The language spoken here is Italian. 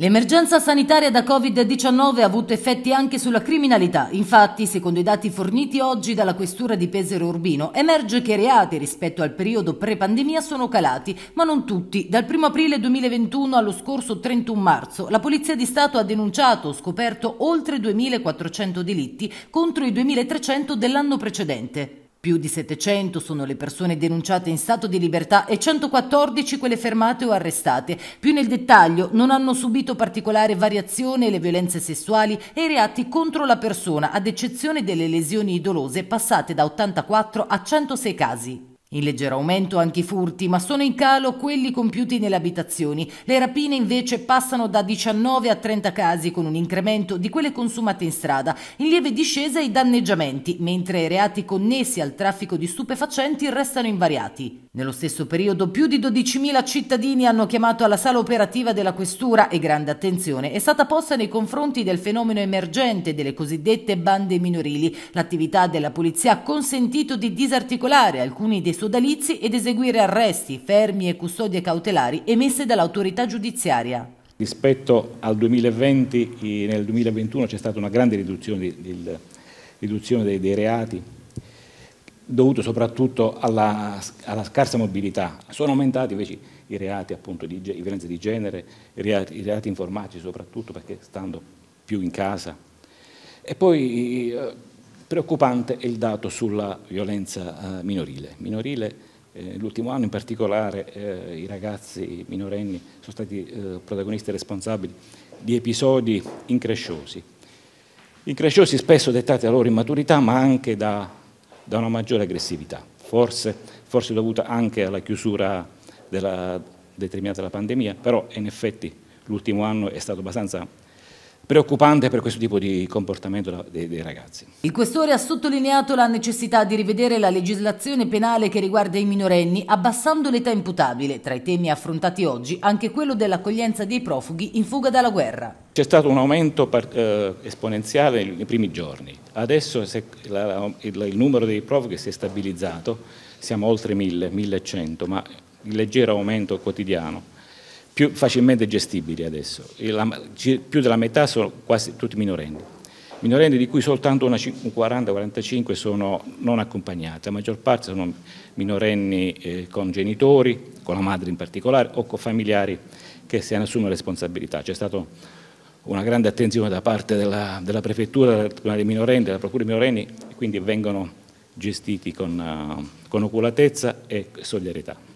L'emergenza sanitaria da Covid-19 ha avuto effetti anche sulla criminalità. Infatti, secondo i dati forniti oggi dalla Questura di Pesero Urbino, emerge che i reati rispetto al periodo pre-pandemia sono calati, ma non tutti. Dal 1 aprile 2021 allo scorso 31 marzo, la Polizia di Stato ha denunciato, o scoperto oltre 2.400 delitti contro i 2.300 dell'anno precedente. Più di 700 sono le persone denunciate in stato di libertà e 114 quelle fermate o arrestate. Più nel dettaglio non hanno subito particolare variazione le violenze sessuali e i reati contro la persona, ad eccezione delle lesioni idolose passate da 84 a 106 casi. In leggero aumento anche i furti, ma sono in calo quelli compiuti nelle abitazioni. Le rapine invece passano da 19 a 30 casi con un incremento di quelle consumate in strada. In lieve discesa i danneggiamenti, mentre i reati connessi al traffico di stupefacenti restano invariati. Nello stesso periodo più di 12.000 cittadini hanno chiamato alla sala operativa della questura e grande attenzione è stata posta nei confronti del fenomeno emergente delle cosiddette bande minorili. L'attività della polizia ha consentito di disarticolare alcuni dei sodalizi ed eseguire arresti, fermi e custodie cautelari emesse dall'autorità giudiziaria. Rispetto al 2020, nel 2021 c'è stata una grande riduzione, riduzione dei, dei reati dovuto soprattutto alla, alla, scarsa mobilità. Sono aumentati invece i reati appunto, di, di violenza di genere, i reati, i reati, informatici soprattutto perché stando più in casa. E poi eh, preoccupante è il dato sulla violenza eh, minorile. Minorile, eh, l'ultimo anno in particolare eh, i ragazzi minorenni sono stati eh, protagonisti e responsabili di episodi incresciosi. Incresciosi spesso dettati dalla loro immaturità ma anche da da una maggiore aggressività, forse, forse dovuta anche alla chiusura della, determinata dalla pandemia, però in effetti l'ultimo anno è stato abbastanza preoccupante per questo tipo di comportamento dei, dei, ragazzi. Il questore ha sottolineato la necessità di rivedere la legislazione penale che riguarda i minorenni abbassando l'età imputabile, tra i temi affrontati oggi anche quello dell'accoglienza dei profughi in fuga dalla guerra. C'è stato un aumento eh, esponenziale nei primi giorni, adesso il numero dei profughi si è stabilizzato, siamo oltre 1000, 1100, ma il leggero aumento quotidiano, più facilmente gestibili adesso, più della metà sono quasi tutti minorenni, minorenni di cui soltanto un 40-45 sono non accompagnati, la maggior parte sono minorenni eh, con genitori, con la madre in particolare, o con familiari che se ne assumono responsabilità. C'è stato una grande attenzione da parte della, della Prefettura, della, minorenni, della Procura dei minorenni, e quindi vengono gestiti con, eh, con oculatezza e solidarietà.